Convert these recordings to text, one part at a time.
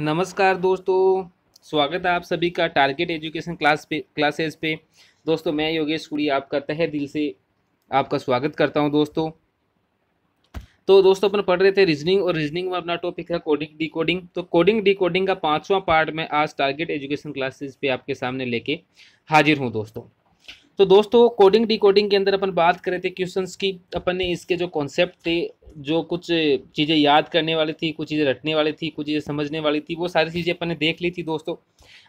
नमस्कार दोस्तों स्वागत है आप सभी का टारगेट एजुकेशन क्लास पे क्लासेस पे दोस्तों मैं योगेश कुड़ी आपका तहे दिल से आपका स्वागत करता हूं दोस्तों तो दोस्तों अपन पढ़ रहे थे रीजनिंग और रीजनिंग में अपना टॉपिक है कोडिंग डिकोडिंग तो कोडिंग डिकोडिंग का पांचवा पार्ट मैं आज टारगेट एजुकेशन क्लासेस पे आपके सामने लेके हाजिर हूँ दोस्तों तो दोस्तों कोडिंग डिकोडिंग के अंदर अपन बात कर रहे थे क्वेश्चंस की अपन ने इसके जो कॉन्सेप्ट थे जो कुछ चीज़ें याद करने वाली थी कुछ चीज़ें रटने वाली थी कुछ चीज़ें समझने वाली थी वो सारी चीज़ें अपन ने देख ली थी दोस्तों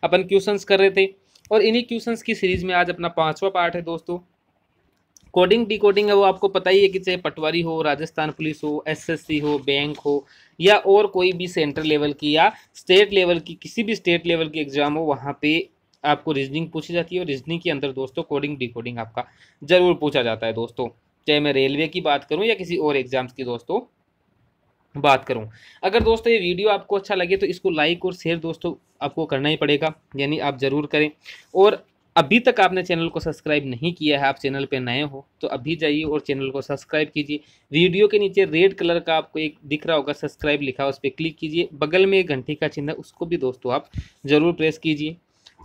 अपन क्वेश्चंस कर रहे थे और इन्हीं क्वेश्चंस की सीरीज़ में आज अपना पाँचवा पार्ट है दोस्तों कोडिंग डिकोडिंग है वो आपको पता ही है कि चाहे पटवारी हो राजस्थान पुलिस हो एसएससी हो बैंक हो या और कोई भी सेंट्रल लेवल की या स्टेट लेवल की किसी भी स्टेट लेवल की एग्ज़ाम हो वहाँ पे आपको रीजनिंग पूछी जाती है और रीजनिंग के अंदर दोस्तों कोडिंग डिकोडिंग आपका ज़रूर पूछा जाता है दोस्तों चाहे मैं रेलवे की बात करूँ या किसी और एग्जाम्स की दोस्तों बात करूं अगर दोस्तों ये वीडियो आपको अच्छा लगे तो इसको लाइक और शेयर दोस्तों आपको करना ही पड़ेगा यानी आप ज़रूर करें और अभी तक आपने चैनल को सब्सक्राइब नहीं किया है आप चैनल पर नए हो तो अभी जाइए और चैनल को सब्सक्राइब कीजिए वीडियो के नीचे रेड कलर का आपको एक दिख रहा होगा सब्सक्राइब लिखा उस पर क्लिक कीजिए बगल में एक घंटी का चिन्ह उसको भी दोस्तों आप ज़रूर प्रेस कीजिए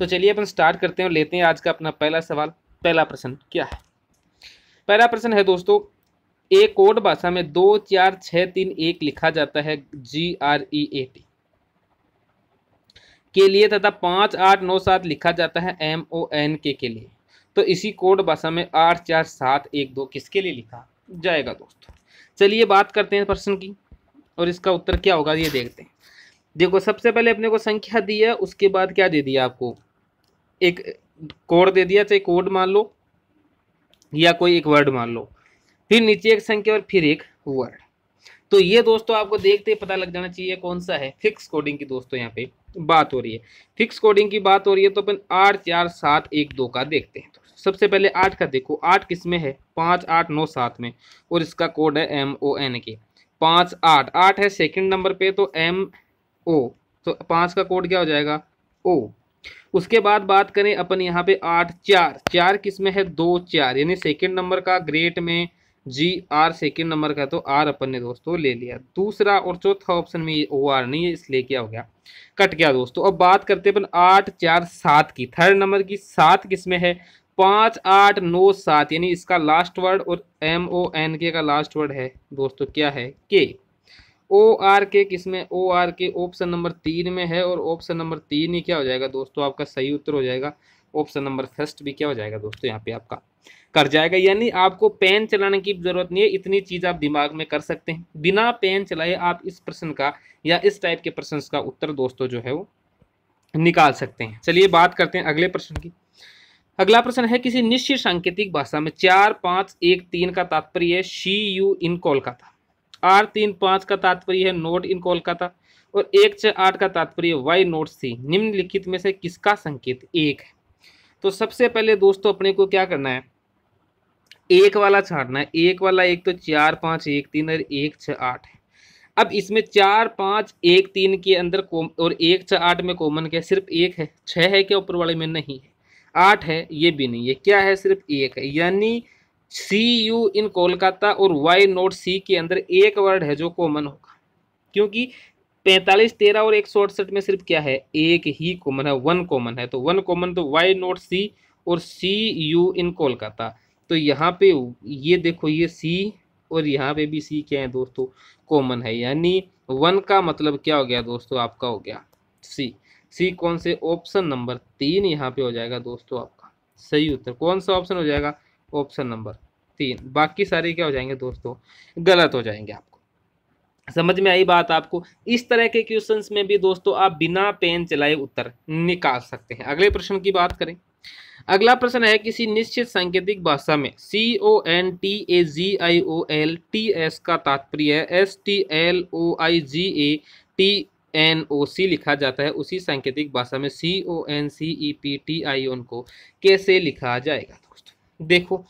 तो चलिए अपन स्टार्ट करते हैं और लेते हैं आज का अपना पहला सवाल पहला प्रश्न क्या है पहला प्रश्न है दोस्तों एक कोड भाषा में दो चार छः तीन एक लिखा जाता है जी आर ई ए टी के लिए तथा पाँच आठ नौ सात लिखा जाता है एम ओ एन के के लिए तो इसी कोड भाषा में आठ चार सात एक दो किसके लिए लिखा जाएगा दोस्तों चलिए बात करते हैं प्रश्न की और इसका उत्तर क्या होगा ये देखते हैं देखो सबसे पहले अपने को संख्या दी है उसके बाद क्या दे दिया आपको एक कोड दे दिया चाहे कोड मान लो या कोई एक वर्ड मान लो फिर नीचे एक संख्या और फिर एक वर्ड तो ये दोस्तों आपको देखते ही पता लग जाना चाहिए कौन सा है फिक्स कोडिंग की दोस्तों यहाँ पे बात हो रही है फिक्स कोडिंग की बात हो रही है तो अपन आठ चार सात एक दो का देखते हैं तो सबसे पहले आठ का देखो आठ किस में है पाँच आठ नौ सात में और इसका कोड है एम ओ एन के पाँच आठ आठ है सेकंड नंबर पे तो एम ओ तो पाँच का कोड क्या हो जाएगा ओ उसके बाद बात करें अपन यहाँ पे आठ चार चार किस में है दो चार यानी सेकेंड नंबर का ग्रेट में जी आर सेकेंड नंबर का तो आर अपन ने दोस्तों ले लिया दूसरा और चौथा ऑप्शन में ओ आर नहीं है इसलिए क्या हो गया कट गया दोस्तों अब बात करते अपन आठ चार सात की थर्ड नंबर की सात किस में है पाँच आठ नौ सात यानी इसका लास्ट वर्ड और एम ओ एन के का लास्ट वर्ड है दोस्तों क्या है के ओ आर के किस में ओ आर के ऑप्शन नंबर तीन में है और ऑप्शन नंबर तीन ही क्या हो जाएगा दोस्तों आपका सही उत्तर हो जाएगा ऑप्शन नंबर फर्स्ट भी क्या हो जाएगा दोस्तों यहाँ पे आपका कर जाएगा यानी आपको पेन चलाने की जरूरत नहीं है इतनी चीज़ आप दिमाग में कर सकते हैं बिना पेन चलाए आप इस प्रश्न का या इस टाइप के प्रश्न का उत्तर दोस्तों जो है वो निकाल सकते हैं चलिए बात करते हैं अगले प्रश्न की अगला प्रश्न है किसी निश्चित सांकेतिक भाषा में चार पाँच एक तीन का तात्पर्य she you in Kolkata R तीन पाँच का तात्पर्य है नोट इन कोलकाता और एक छः आठ का तात्पर्य वाई नोट सी निम्नलिखित में से किसका संकेत एक है तो सबसे पहले दोस्तों अपने को क्या करना है एक वाला छाटना है एक वाला एक तो चार पाँच एक तीन और एक छः आठ है अब इसमें चार पाँच एक तीन के अंदर कॉम और एक छः आठ में कॉमन क्या सिर्फ एक है छः है क्या ऊपर वाले में नहीं है आठ है ये भी नहीं है क्या है सिर्फ एक है यानी सी यू इन कोलकाता और वाई नोट सी के अंदर एक वर्ड है जो कॉमन होगा क्योंकि पैंतालीस तेरह और एक सौ अड़सठ में सिर्फ क्या है एक ही कॉमन है वन कॉमन है तो वन कॉमन तो वाई नोट सी और सी यू इन कोलकाता तो यहाँ पे ये देखो ये सी और यहाँ पे भी सी क्या है दोस्तों कॉमन है यानी वन का मतलब क्या हो गया दोस्तों आपका हो गया सी सी कौन से ऑप्शन नंबर तीन यहाँ पे हो जाएगा दोस्तों आपका सही उत्तर कौन सा ऑप्शन हो जाएगा ऑप्शन नंबर तीन बाकी सारे क्या हो जाएंगे दोस्तों गलत हो जाएंगे आपको समझ में आई बात आपको इस तरह के क्वेश्चंस में भी दोस्तों आप बिना पेन चलाए उत्तर निकाल सकते हैं अगले प्रश्न की बात करें अगला प्रश्न है किसी निश्चित सांकेतिक भाषा में C O N T A G I O L T S का तात्पर्य S T L O I G A T N O C लिखा जाता है उसी सांकेतिक भाषा में C O N C E P T I O N को कैसे लिखा जाएगा देखो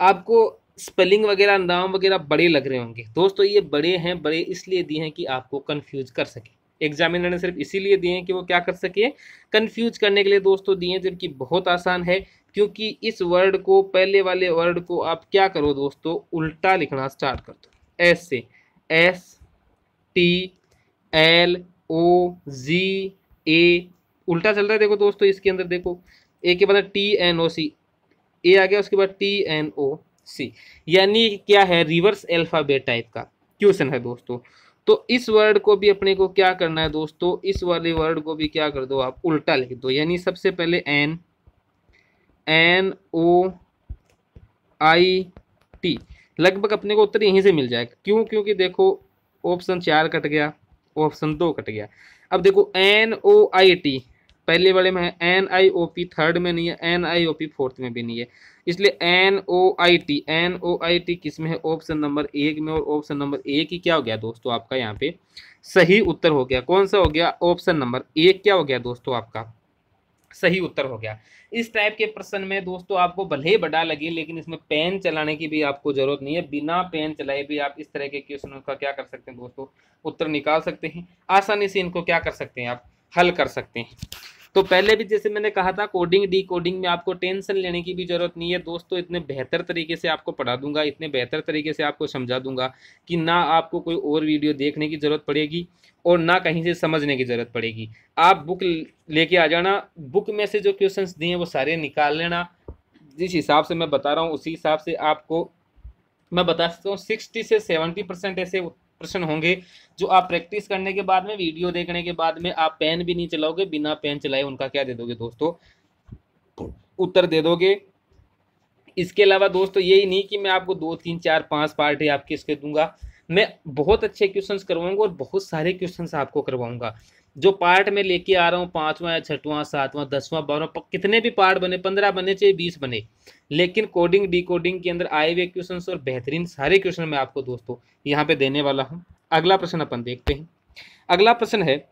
आपको स्पेलिंग वगैरह नाम वगैरह बड़े लग रहे होंगे दोस्तों ये बड़े हैं बड़े इसलिए दिए हैं कि आपको कन्फ्यूज कर सके एग्जामिनर ने सिर्फ इसीलिए दिए हैं कि वो क्या कर सके कन्फ्यूज करने के लिए दोस्तों दिए हैं जबकि बहुत आसान है क्योंकि इस वर्ड को पहले वाले वर्ड को आप क्या करो दोस्तों उल्टा लिखना स्टार्ट कर दो एस से S T L O G A उल्टा चल रहा है देखो दोस्तों इसके अंदर देखो ए के बाद टी एन ओ सी ए आ गया उसके बाद टी एन ओ सी यानी क्या है रिवर्स एल्फ़ाबेट टाइप का क्वेश्चन है दोस्तों तो इस वर्ड को भी अपने को क्या करना है दोस्तों इस वाले वर्ड को भी क्या कर दो आप उल्टा लिख दो यानी सबसे पहले N N O I T लगभग अपने को उत्तर यहीं से मिल जाएगा क्यों क्योंकि देखो ऑप्शन चार कट गया ऑप्शन दो कट गया अब देखो एन ओ आई टी पहले वाले में है N I O P third में नहीं है N I O P fourth में भी नहीं है इसलिए N O I T N O I T किस में है ऑप्शन नंबर एक में और ऑप्शन नंबर एक ही क्या हो गया दोस्तों आपका यहाँ पे सही उत्तर हो गया कौन सा हो गया ऑप्शन नंबर एक क्या हो गया दोस्तों आपका सही उत्तर हो गया इस टाइप के प्रश्न में दोस्तों आपको भले ही बड़ा लगे लेकिन इसमें पेन चलाने की भी आपको जरूरत नहीं है बिना पेन चलाए भी आप इस तरह के क्वेश्चनों का क्या कर सकते हैं दोस्तों उत्तर निकाल सकते हैं आसानी से इनको क्या कर सकते हैं आप हल कर सकते हैं तो पहले भी जैसे मैंने कहा था कोडिंग डी कोडिंग में आपको टेंशन लेने की भी ज़रूरत नहीं है दोस्तों इतने बेहतर तरीके से आपको पढ़ा दूंगा इतने बेहतर तरीके से आपको समझा दूंगा कि ना आपको कोई और वीडियो देखने की ज़रूरत पड़ेगी और ना कहीं से समझने की ज़रूरत पड़ेगी आप बुक लेके आ जाना बुक में से जो क्वेश्चन दिए वो सारे निकाल लेना जिस हिसाब से मैं बता रहा हूँ उसी हिसाब से आपको मैं बता सकता हूँ सिक्सटी से सेवेंटी परसेंट ऐसे प्रश्न होंगे जो आप प्रैक्टिस करने के बाद में वीडियो देखने के बाद में आप पेन भी नहीं चलाओगे बिना पेन चलाए उनका क्या दे दोगे दोस्तों उत्तर दे दोगे इसके अलावा दोस्तों यही नहीं कि मैं आपको दो तीन चार पांच पार्ट आपके इसके दूंगा मैं बहुत अच्छे क्वेश्चंस करवाऊंगा और बहुत सारे क्वेश्चंस आपको करवाऊंगा जो पार्ट में लेके आ रहा हूँ पाँचवा या छठवां सातवां दसवां बारहवां कितने भी पार्ट बने पंद्रह बने चाहे बीस बने लेकिन कोडिंग डिकोडिंग के अंदर आए हुए क्वेश्चन और बेहतरीन सारे क्वेश्चन मैं आपको दोस्तों यहाँ पे देने वाला हूँ अगला प्रश्न अपन देखते हैं अगला प्रश्न है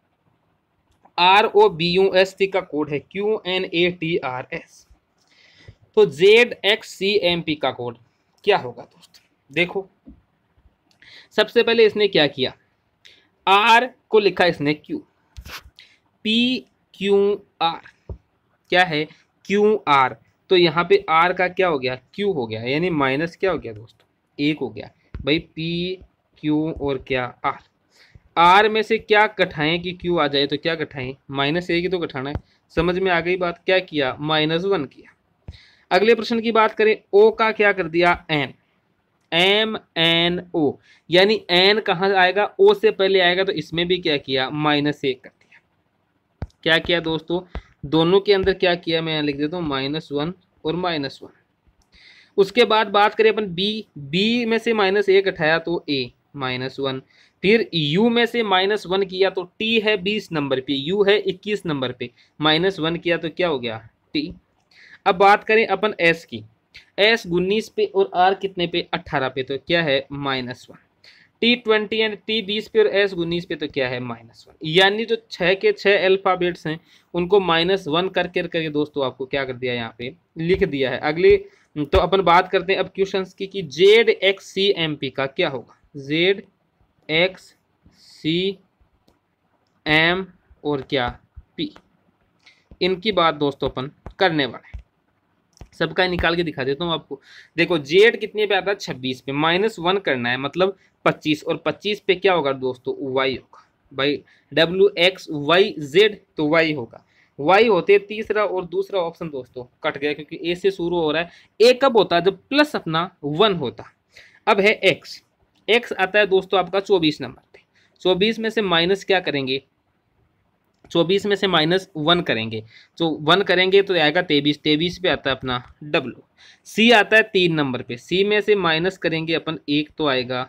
R O B U S T का कोड है Q N A T R S तो Z X C M P का कोड क्या होगा दोस्तों देखो सबसे पहले इसने क्या किया आर को लिखा इसने क्यू पी क्यू आर क्या है क्यू आर तो यहाँ पे आर का क्या हो गया क्यू हो गया यानी माइनस क्या हो गया दोस्तों एक हो गया भाई पी क्यू और क्या आर आर में से क्या कठाएं कि क्यू आ जाए तो क्या कठाएं माइनस एक ही तो कठाना है समझ में आ गई बात क्या किया माइनस वन किया अगले प्रश्न की बात करें ओ का क्या कर दिया एन एम एन ओ यानी एन कहाँ आएगा ओ से पहले आएगा तो इसमें भी क्या किया माइनस एक क्या किया दोस्तों दोनों के अंदर क्या किया मैं यहाँ लिख देता हूँ माइनस वन और माइनस वन उसके बाद बात करें अपन बी बी में से माइनस एक हटाया तो ए माइनस वन फिर यू में से माइनस वन किया तो टी है बीस नंबर पे यू है इक्कीस नंबर पे माइनस वन किया तो क्या हो गया टी अब बात करें अपन एस की एस उन्नीस पे और आर कितने पे अट्ठारह पे तो क्या है minus one T twenty and T बीस पे और एस उन्नीस पे तो क्या है माइनस वन यानी जो छः के छः अल्फ़ाबेट्स हैं उनको माइनस वन करके करके दोस्तों आपको क्या कर दिया यहाँ पे लिख दिया है अगले तो अपन बात करते हैं अब क्वेश्चन की कि Z X C M P का क्या होगा जेड एक्स सी एम और क्या पी इनकी बात दोस्तों अपन करने वाले सबका निकाल के दिखा देता हूँ आपको देखो जेड कितने पे आता है छब्बीस पे माइनस वन करना है मतलब पच्चीस और पच्चीस पे क्या होगा दोस्तों वाई होगा भाई डब्ल्यू एक्स वाई जेड तो वाई होगा वाई होते तीसरा और दूसरा ऑप्शन दोस्तों कट गया क्योंकि ए से शुरू हो रहा है ए कब होता है जब प्लस अपना वन होता अब है एक्स एक्स आता है दोस्तों आपका चौबीस नंबर पे चौबीस में से माइनस क्या करेंगे चौबीस में से माइनस वन करेंगे तो वन करेंगे तो आएगा तेईस तेईस पे आता है अपना डब्लू सी आता है तीन नंबर पे सी में से माइनस करेंगे अपन एक तो आएगा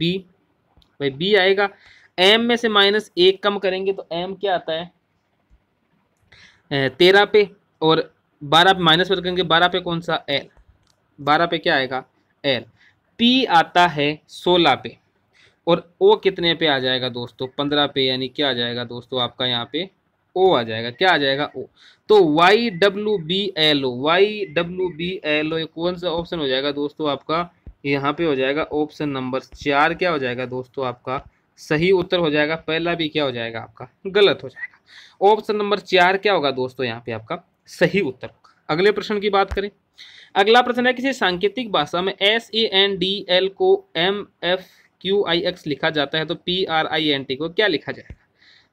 बी भाई बी आएगा एम में से माइनस एक कम करेंगे तो एम क्या आता है तेरह पे और बारह माइनस पर करेंगे बारह पे कौन सा एल बारह पे क्या आएगा एल पी आता है सोलह पे और ओ कितने पे आ जाएगा दोस्तों पंद्रह पे यानी क्या आ जाएगा दोस्तों आपका यहाँ पे ओ आ जाएगा क्या आ जाएगा ओ तो Y W B L O Y W B L O कौन सा ऑप्शन हो जाएगा दोस्तों आपका यहाँ पे हो जाएगा ऑप्शन नंबर चार क्या हो जाएगा दोस्तों आपका सही उत्तर हो जाएगा पहला भी क्या हो जाएगा आपका गलत हो जाएगा ऑप्शन नंबर चार क्या होगा दोस्तों यहाँ पे आपका सही उत्तर होगा अगले प्रश्न की बात करें अगला प्रश्न है किसी सांकेतिक भाषा में S A N D L को M F Q I X लिखा जाता है तो P R I N T को क्या लिखा जाएगा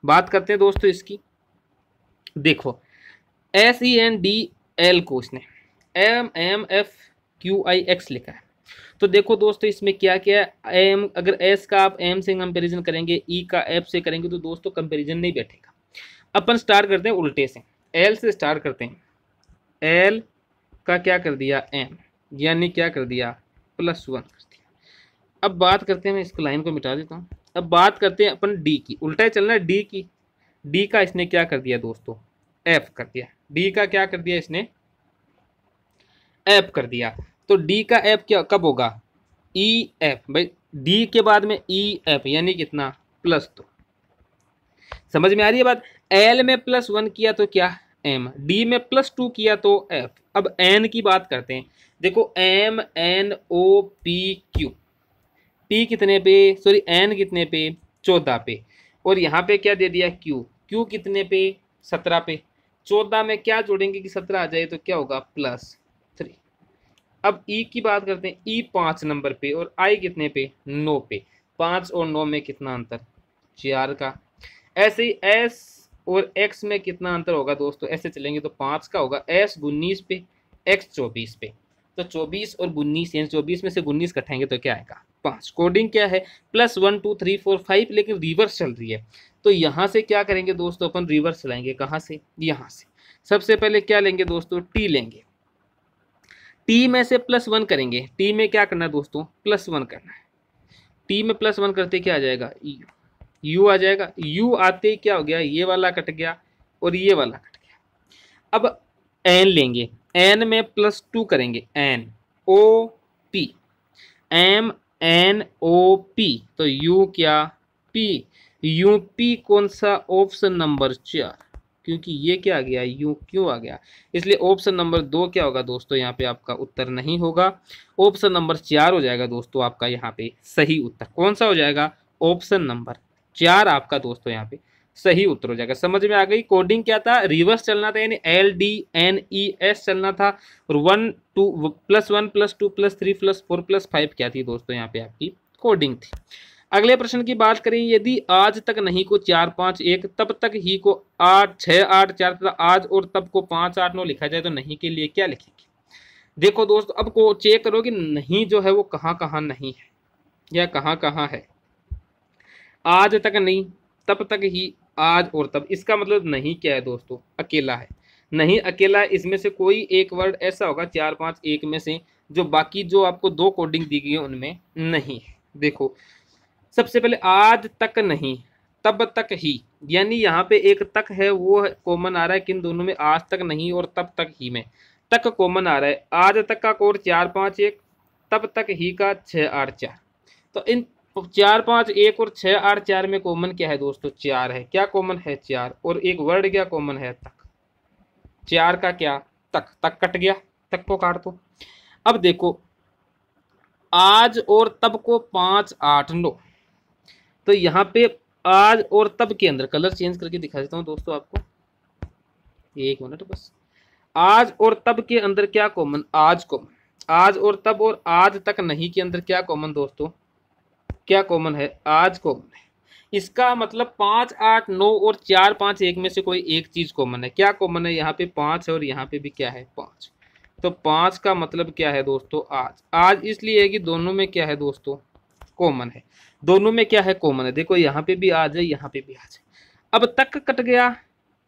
बात करते हैं दोस्तों इसकी देखो S E N D L को इसने M M F Q I X लिखा है तो देखो दोस्तों इसमें क्या क्या है एम अगर एस का आप एम से कंपेरिजन करेंगे ई e का एफ से करेंगे तो दोस्तों कंपेरिजन नहीं बैठेगा अपन स्टार्ट करते हैं उल्टे से एल से स्टार्ट करते हैं एल का क्या कर दिया एम यानी क्या कर दिया प्लस वन अब बात करते हैं मैं इसको लाइन को मिटा देता हूँ अब बात करते हैं अपन डी की उल्टा चलना है डी की डी का इसने क्या कर दिया दोस्तों एफ कर दिया डी का क्या कर दिया इसने एफ कर दिया तो डी का एफ क्या कब होगा ई e एफ भाई डी के बाद में ई e एफ यानी कितना प्लस दो समझ में आ रही है बात एल में प्लस वन किया तो क्या एम डी में प्लस टू किया तो एफ अब एन की बात करते हैं देखो M N O P Q P कितने पे सॉरी एन कितने पे चौदह पे और यहाँ पे क्या दे दिया क्यू क्यू कितने पे सत्रह पे चौदह में क्या जोड़ेंगे कि सत्रह आ जाए तो क्या होगा प्लस थ्री अब ई e की बात करते हैं ई e पाँच नंबर पे और आई कितने पे नौ पे पाँच और नौ में कितना अंतर चार का ऐसे ही एस और एक्स में कितना अंतर होगा दोस्तों ऐसे चलेंगे तो पाँच का होगा एस उन्नीस पे एक्स चौबीस पे तो चौबीस और उन्नीस यानी चौबीस में से उन्नीस कटेंगे तो क्या आएगा पाँच कोडिंग क्या है plus one two three four five लेकिन रिवर्स चल रही है तो यहाँ से क्या करेंगे दोस्तों अपन रिवर्स चलाएंगे कहाँ से यहाँ से सबसे पहले क्या लेंगे दोस्तों टी लेंगे टी में से प्लस वन करेंगे टी में क्या करना है दोस्तों प्लस वन करना है टी में प्लस वन करते क्या आ जाएगा यू यू आ जाएगा यू आते ही क्या हो गया ये वाला कट गया और ये वाला कट गया अब एन लेंगे एन में प्लस टू करेंगे N O P M N O P तो यू क्या पी यू पी कौन सा ऑप्शन नंबर चार क्योंकि ये क्या आ गया यू क्यों आ गया इसलिए ऑप्शन नंबर दो क्या होगा दोस्तों यहाँ पे आपका उत्तर नहीं होगा ऑप्शन नंबर चार हो जाएगा दोस्तों आपका यहाँ पे सही उत्तर कौन सा हो जाएगा ऑप्शन नंबर चार आपका दोस्तों यहाँ पे सही उत्तर हो जाएगा समझ में आ गई कोडिंग क्या था रिवर्स चलना था यानी L D N E S चलना था और one two plus one plus two plus three plus four plus five क्या थी दोस्तों यहाँ पे आपकी कोडिंग थी अगले प्रश्न की बात करें यदि आज तक नहीं को चार पाँच एक तब तक ही को आठ छः आठ चार तथा आज और तब को पाँच आठ नौ लिखा जाए तो नहीं के लिए क्या लिखेंगे देखो दोस्तों अब को चेक करो कि नहीं जो है वो कहाँ कहाँ नहीं है या कहाँ कहाँ है आज तक नहीं तब तक ही आज और तब इसका मतलब नहीं क्या है दोस्तों अकेला है नहीं अकेला इसमें से कोई एक वर्ड ऐसा होगा चार पाँच एक में से जो बाकी जो आपको दो कोडिंग दी गई है उनमें नहीं है देखो सबसे पहले आज तक नहीं तब तक ही यानी यहाँ पे एक तक है वो कॉमन आ रहा है किन दोनों में आज तक नहीं और तब तक ही में तक कॉमन आ रहा है आज तक का कोड चार पाँच एक तब तक ही का छः आठ चार तो इन तो चार पाँच एक और छः आठ चार में कॉमन क्या है दोस्तों चार है क्या कॉमन है चार और एक वर्ड क्या कॉमन है तक चार का क्या तक तक कट गया तक को काट दो अब देखो आज और तब को पाँच आठ नौ तो यहाँ पे आज और तब के अंदर कलर चेंज करके दिखा देता हूँ दोस्तों आपको एक मिनट बस आज और तब के अंदर क्या कॉमन आज कॉमन आज और तब और आज तक नहीं के अंदर क्या कॉमन दोस्तों क्या कॉमन है आज कॉमन है इसका मतलब पाँच आठ नौ और चार पाँच एक में से कोई एक चीज़ कॉमन है क्या कॉमन है यहाँ पे पाँच है और यहाँ पे भी क्या है पाँच तो पाँच का मतलब क्या है दोस्तों आज आज इसलिए है कि दोनों में क्या है दोस्तों कॉमन है दोनों में क्या है कॉमन है देखो यहाँ पे भी आज है यहाँ पे भी आज है अब तक कट गया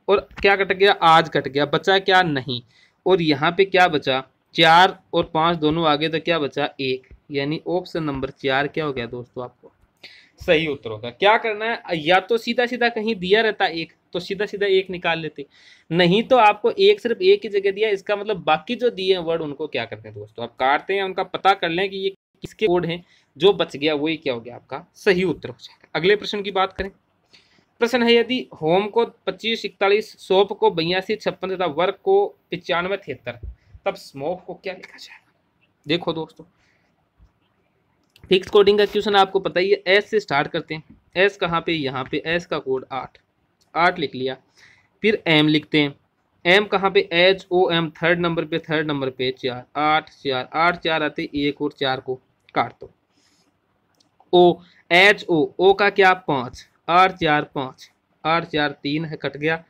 और क्या कट गया आज कट गया बचा क्या नहीं और यहाँ पे क्या बचा चार और पाँच दोनों आगे तो क्या बचा एक यानी ऑप्शन नंबर चार क्या हो गया दोस्तों आपको सही उत्तर होगा क्या करना है या तो सीधा सीधा कहीं दिया रहता एक तो सीधा सीधा एक निकाल लेते नहीं तो आपको एक सिर्फ एक ही जगह दिया इसका मतलब बाकी जो दिए हैं वर्ड उनको क्या करते हैं दोस्तों आप काटते हैं उनका पता कर लें कि ये किसके कोड हैं जो बच गया वही क्या हो गया आपका सही उत्तर हो जाएगा अगले प्रश्न की बात करें प्रश्न है यदि होम को पच्चीस इकतालीस सोप को बयासी छप्पन तथा वर्क को पिचानवे तिहत्तर तब स्मोक को क्या लिखा जाएगा देखो दोस्तों फिक्स कोडिंग का क्वेश्चन आपको पता ही है एस से स्टार्ट करते हैं एस कहाँ पे यहाँ पे एस का कोड आठ आठ लिख लिया फिर एम लिखते हैं एम कहाँ पे H O M third number पे थर्ड नंबर पे चार आठ चार आठ चार आते एक और चार को काट दो ओ एच ओ ओ का क्या पाँच आठ चार पाँच आठ चार तीन है कट गया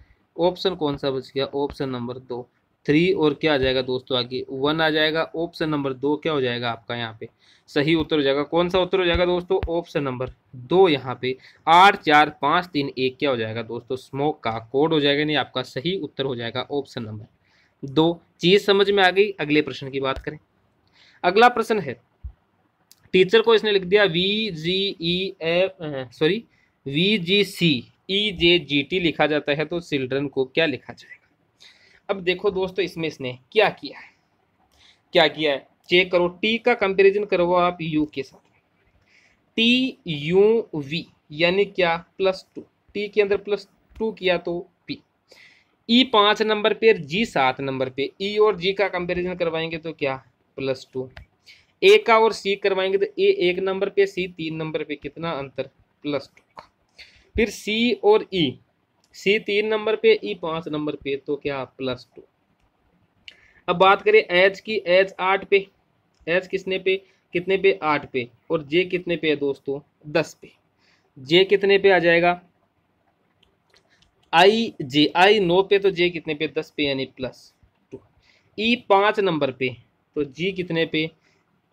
ऑप्शन कौन सा बच गया ऑप्शन नंबर दो थ्री और क्या आ जाएगा दोस्तों आगे वन आ जाएगा ऑप्शन नंबर दो क्या हो जाएगा आपका यहाँ पे सही उत्तर हो जाएगा कौन सा उत्तर हो जाएगा दोस्तों ऑप्शन नंबर दो यहाँ पे आठ चार पाँच तीन एक क्या हो जाएगा दोस्तों स्मोक का कोड हो जाएगा नहीं आपका सही उत्तर हो जाएगा ऑप्शन नंबर दो चीज़ समझ में आ गई अगले प्रश्न की बात करें अगला प्रश्न है टीचर को इसने लिख दिया V G E F sorry V G C E J G T लिखा जाता है तो चिल्ड्रन को क्या लिखा जाए अब देखो दोस्तों इसमें इसने क्या किया है क्या किया है चेक करो टी का कंपेरिजन करो आप यू के साथ टी यू वी यानी क्या प्लस टू टी के अंदर प्लस टू किया तो पी ई e पांच नंबर पे जी सात नंबर पे ई e और जी का कंपेरिजन करवाएंगे तो क्या प्लस टू ए का और सी करवाएंगे तो ए एक नंबर पे सी तीन नंबर पे कितना अंतर प्लस टू फिर सी और ई e, सी तीन नंबर पे ई पाँच नंबर पे तो क्या प्लस टू अब बात करें एच की एच आठ पे एच किसने पे कितने पे आठ पे और जे कितने पे है दोस्तों दस पे जे कितने पे आ जाएगा आई जे आई नौ पे तो जे कितने पे दस पे यानी प्लस टू ई पाँच नंबर पे तो जी कितने पे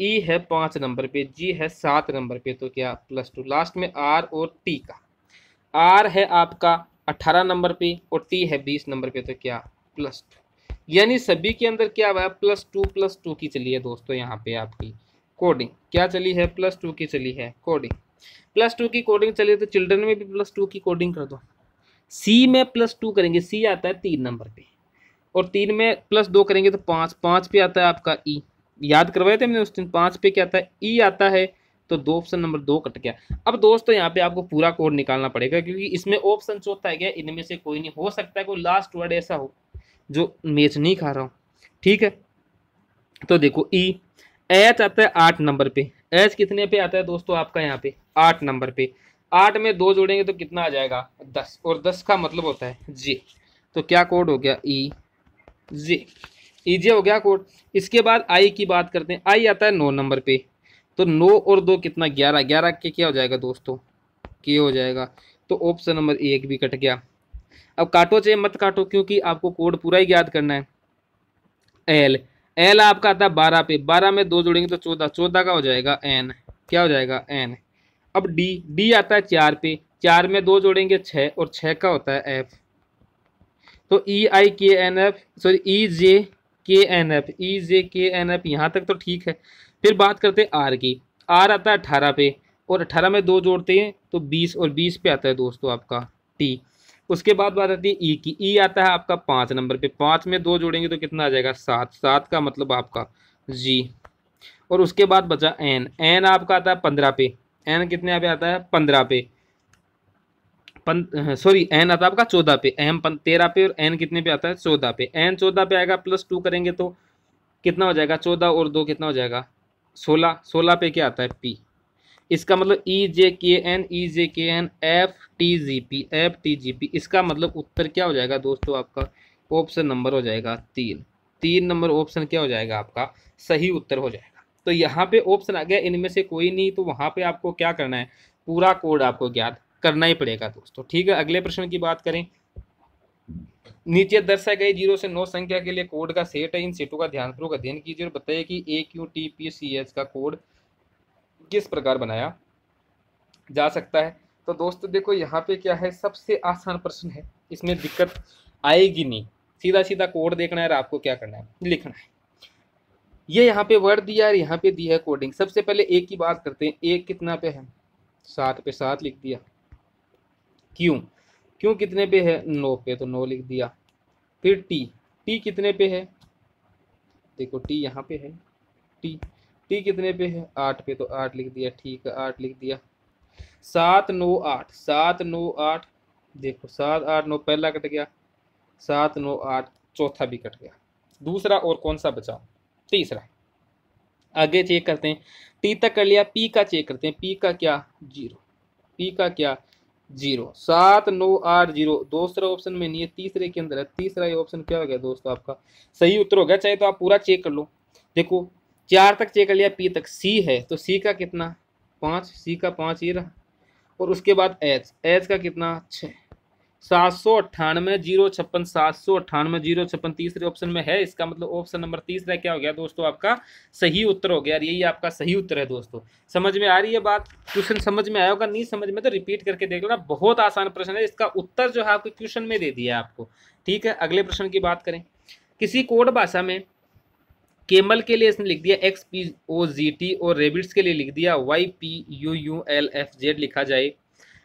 ई है पाँच नंबर पे जी है सात नंबर पे तो क्या प्लस टू लास्ट में आर और टी का आर है आपका अट्ठारह नंबर पे और टी है बीस नंबर पे तो क्या प्लस टू यानी सभी के अंदर क्या हुआ प्लस टू प्लस टू की चली है दोस्तों यहाँ पे आपकी कोडिंग क्या चली है प्लस टू की चली है कोडिंग प्लस टू की कोडिंग चली तो चिल्ड्रन में भी प्लस टू की कोडिंग कर दो सी में प्लस टू करेंगे सी आता है तीन नंबर पे और तीन में प्लस दो करेंगे तो पाँच पाँच पे आता है आपका ई e. याद करवाए थे हमने उस दिन पाँच पे क्या आता है ई e आता है तो दो ऑप्शन नंबर दो कट गया अब दोस्तों यहाँ पे आपको पूरा कोड निकालना पड़ेगा क्योंकि इसमें ऑप्शन चौथा है क्या इनमें से कोई नहीं हो सकता है कोई लास्ट वर्ड ऐसा हो जो मैच नहीं खा रहा हूँ ठीक है तो देखो ई e, एच आता है आठ नंबर पे एच कितने पे आता है दोस्तों आपका यहाँ पे आठ नंबर पे आठ में दो जोड़ेंगे तो कितना आ जाएगा दस और दस का मतलब होता है जे तो क्या कोड हो गया ई जे ई जे हो गया कोड इसके बाद आई की बात करते हैं आई आता है नौ नंबर पे तो नौ और दो कितना ग्यारह ग्यारह के क्या हो जाएगा दोस्तों के हो जाएगा तो ऑप्शन नंबर एक भी कट गया अब काटो चाहे मत काटो क्योंकि आपको कोड पूरा ही याद करना है एल एल आपका आता है बारह पे बारह में दो जोड़ेंगे तो चौदह चौदह का हो जाएगा एन क्या हो जाएगा एन अब डी डी आता है चार पे चार में दो जोड़ेंगे छः और छः का होता है एफ तो E I K N F sorry E J K N F E J K N F यहाँ तक तो ठीक है फिर बात करते हैं आर की आर आता है अठारह पे और अठारह में दो जोड़ते हैं तो बीस और बीस पे आता है दोस्तों आपका टी उसके बाद बात आती है ई e की ई e आता है आपका पाँच नंबर पे पाँच में दो जोड़ेंगे तो कितना आ जाएगा सात सात का मतलब आपका जी और उसके बाद बचा एन एन आपका आता है पंद्रह पे एन कितने पे आता है पंद्रह पे सॉरी एन आता है आपका चौदह पे एम तेरह पे और एन कितने पे आता है चौदह पे एन चौदह पे आएगा प्लस टू करेंगे तो कितना हो जाएगा चौदह और दो कितना हो जाएगा सोलह सोलह पे क्या आता है पी इसका मतलब ई J K N E J K N F T G P F T G P इसका मतलब उत्तर क्या हो जाएगा दोस्तों आपका ऑप्शन नंबर हो जाएगा तीन तीन नंबर ऑप्शन क्या हो जाएगा आपका सही उत्तर हो जाएगा तो यहाँ पे ऑप्शन आ गया इनमें से कोई नहीं तो वहाँ पे आपको क्या करना है पूरा कोड आपको ज्ञात करना ही पड़ेगा दोस्तों ठीक है अगले प्रश्न की बात करें नीचे दर्शाए गए जीरो से नौ संख्या के लिए कोड का सेट है इन सेटों का ध्यान पूर्वक अध्ययन कीजिए और बताइए कि A Q T P C H का कोड किस प्रकार बनाया जा सकता है तो दोस्तों देखो यहाँ पे क्या है सबसे आसान प्रश्न है इसमें दिक्कत आएगी नहीं सीधा सीधा कोड देखना है और आपको क्या करना है लिखना है ये यह यहाँ पे वर्ड दिया है यहाँ पे दी है कोडिंग सबसे पहले एक की बात करते हैं एक कितना पे है सात पे सात लिख दिया क्यों क्यों कितने पे है नौ पे तो नौ लिख दिया फिर टी टी कितने पे है देखो टी यहाँ पे है टी टी कितने पे है आठ पे तो आठ लिख दिया ठीक है आठ लिख दिया सात नौ आठ सात नौ आठ देखो सात आठ नौ पहला कट गया सात नौ आठ चौथा भी कट गया दूसरा और कौन सा बचा तीसरा आगे चेक करते हैं टी तक कर लिया पी का चेक करते हैं पी का क्या जीरो पी का क्या जीरो सात नौ आठ जीरो दूसरे ऑप्शन में नहीं है तीसरे के अंदर है तीसरा ये ऑप्शन क्या हो गया दोस्तों आपका सही उत्तर हो गया चाहे तो आप पूरा चेक कर लो देखो चार तक चेक कर लिया पी तक सी है तो सी का कितना पाँच सी का पाँच ये रहा और उसके बाद एच एच का कितना छः सात सौ अट्ठानवे जीरो छप्पन सात सौ अट्ठानवे जीरो छप्पन तीसरे ऑप्शन में है इसका मतलब ऑप्शन नंबर तीसरा क्या हो गया दोस्तों आपका सही उत्तर हो गया यही आपका सही उत्तर है दोस्तों समझ में आ रही है बात क्वेश्चन समझ में आया होगा नहीं समझ में तो रिपीट करके देख लेना बहुत आसान प्रश्न है इसका उत्तर जो है आपके क्वेश्चन में दे दिया आपको ठीक है अगले प्रश्न की बात करें किसी कोड भाषा में केमल के लिए इसने लिख दिया X P O G T और रेबिट्स के लिए लिख दिया Y P U U L F Z लिखा जाए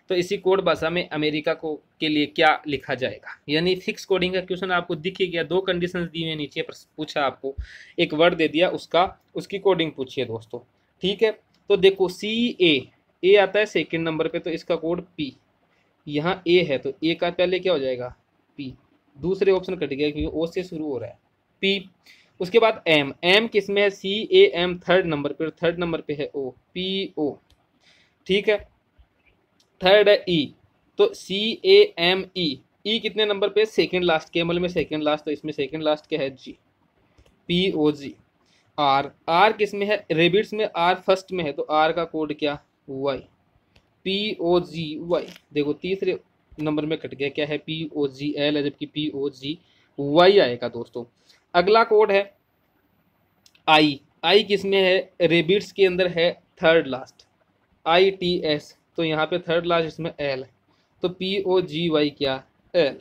तो इसी कोड भाषा में अमेरिका को के लिए क्या लिखा जाएगा यानी फिक्स कोडिंग का क्वेश्चन आपको दिखे गया दो कंडीशन दी हुई नीचे पूछा आपको एक वर्ड दे दिया उसका उसकी कोडिंग पूछिए दोस्तों ठीक है तो देखो सी ए ए आता है सेकेंड नंबर पे तो इसका कोड पी यहाँ ए है तो ए का पहले क्या हो जाएगा पी दूसरे ऑप्शन कट गया क्योंकि ओ से शुरू हो रहा है पी उसके बाद एम एम किस में है C A M third number पर थर्ड नंबर पे है ओ पी ओ ठीक है थर्ड है ई e, तो सी ए एम ई ई कितने नंबर पे सेकंड लास्ट केमल में सेकंड लास्ट तो इसमें सेकंड लास्ट क्या है G P O G R R किस में है रेबिट्स में आर फर्स्ट में है तो आर का कोड क्या Y P O G Y देखो तीसरे नंबर में कट गया क्या है पी ओ जी एल है जबकि पी ओ जी वाई आएगा दोस्तों अगला कोड है आई आई किस में है रेबिट्स के अंदर है third last I T S तो यहाँ पे थर्ड लास्ट इसमें एल है तो पी ओ जी वाई क्या एल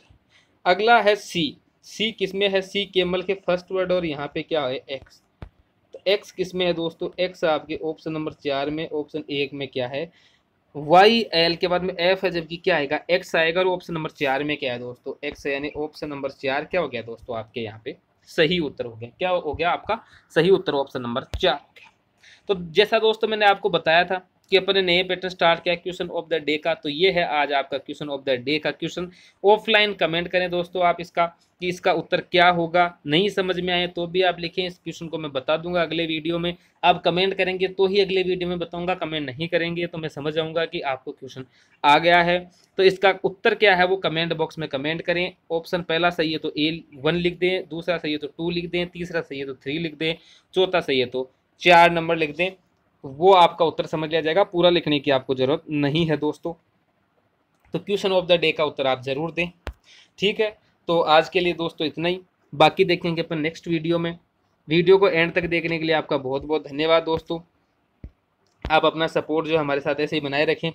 अगला है सी सी किस में है सी केमल के फर्स्ट वर्ड और यहाँ पे क्या है एक्स तो एक्स किस में है दोस्तों एक्स आपके ऑप्शन नंबर चार में ऑप्शन एक में क्या है वाई एल के बाद में एफ है जबकि क्या आएगा एक्स आएगा और ऑप्शन नंबर चार में क्या है दोस्तों एक्स यानी ऑप्शन नंबर चार क्या हो गया दोस्तों आपके यहाँ पे सही उत्तर हो गया क्या हो गया आपका सही उत्तर ऑप्शन नंबर चार तो जैसा दोस्तों मैंने आपको बताया था कि अपने नए पैटर्न स्टार्ट किया क्वेश्चन ऑफ द डे का तो ये है आज आपका क्वेश्चन ऑफ द डे का क्वेश्चन ऑफलाइन कमेंट करें दोस्तों आप इसका कि इसका उत्तर क्या होगा नहीं समझ में आए तो भी आप लिखें इस क्वेश्चन को मैं बता दूंगा अगले वीडियो में आप कमेंट करेंगे तो ही अगले वीडियो में बताऊंगा कमेंट नहीं करेंगे तो मैं समझ आऊंगा कि आपको क्वेश्चन आ गया है तो इसका उत्तर क्या है वो कमेंट बॉक्स में कमेंट करें ऑप्शन पहला सही है तो ए वन लिख दें दूसरा सही है तो टू लिख दें तीसरा सही है तो थ्री लिख दें चौथा सही है तो चार नंबर लिख दें वो आपका उत्तर समझ लिया जाएगा पूरा लिखने की आपको ज़रूरत नहीं है दोस्तों तो क्वेश्चन ऑफ द डे का उत्तर आप ज़रूर दें ठीक है तो आज के लिए दोस्तों इतना ही बाकी देखेंगे अपन नेक्स्ट वीडियो में वीडियो को एंड तक देखने के लिए आपका बहुत बहुत धन्यवाद दोस्तों आप अपना सपोर्ट जो हमारे साथ ऐसे ही बनाए रखें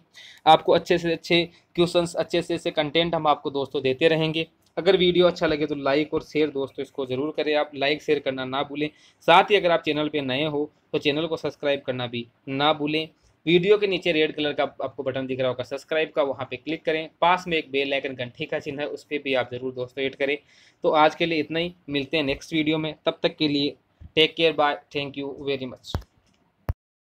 आपको अच्छे से अच्छे क्वेश्चंस अच्छे से अच्छे कंटेंट हम आपको दोस्तों देते रहेंगे अगर वीडियो अच्छा लगे तो लाइक और शेयर दोस्तों इसको ज़रूर करें आप लाइक शेयर करना ना भूलें साथ ही अगर आप चैनल पर नए हो तो चैनल को सब्सक्राइब करना भी ना भूलें वीडियो के नीचे रेड कलर का आपको बटन दिख रहा होगा सब्सक्राइब का वहाँ पे क्लिक करें पास में एक बेल आइकन घंटी का चिन्ह है उस पर भी आप ज़रूर दोस्तों एड करें तो आज के लिए इतना ही मिलते हैं नेक्स्ट वीडियो में तब तक के लिए take care bye thank you very much